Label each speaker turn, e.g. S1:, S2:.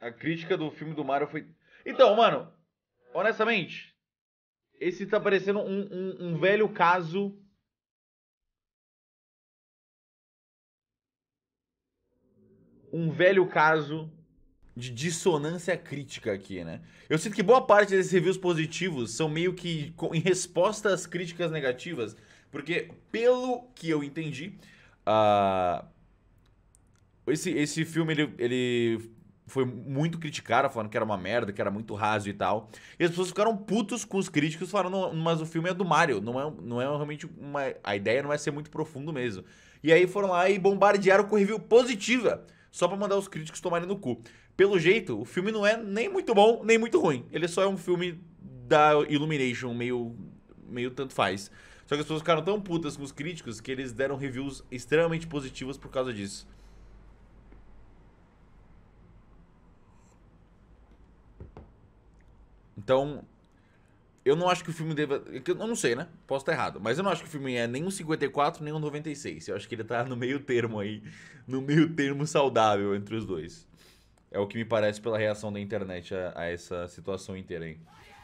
S1: A crítica do filme do Mario foi. Então, mano, honestamente, esse tá parecendo um, um, um velho caso. Um velho caso de dissonância crítica aqui, né? Eu sinto que boa
S2: parte desses reviews positivos são meio que em resposta às críticas negativas, porque pelo que eu entendi, uh, esse, esse filme ele, ele foi muito criticada, falando que era uma merda, que era muito raso e tal. E as pessoas ficaram putos com os críticos, falando, mas o filme é do Mario, não é, não é realmente uma. A ideia não é ser muito profundo mesmo. E aí foram lá e bombardearam com review positiva, só para mandar os críticos tomarem no cu. Pelo jeito, o filme não é nem muito bom, nem muito ruim. Ele só é um filme da Illumination, meio, meio tanto faz. Só que as pessoas ficaram tão putas com os críticos que eles deram reviews extremamente positivas por causa disso. Então, eu não acho que o filme deva. Eu não sei, né? Posso estar errado. Mas eu não acho que o filme é nem um 54, nem um 96. Eu acho que ele tá no meio termo aí. No meio termo saudável entre os dois. É o que me parece pela reação da internet a, a essa situação inteira aí.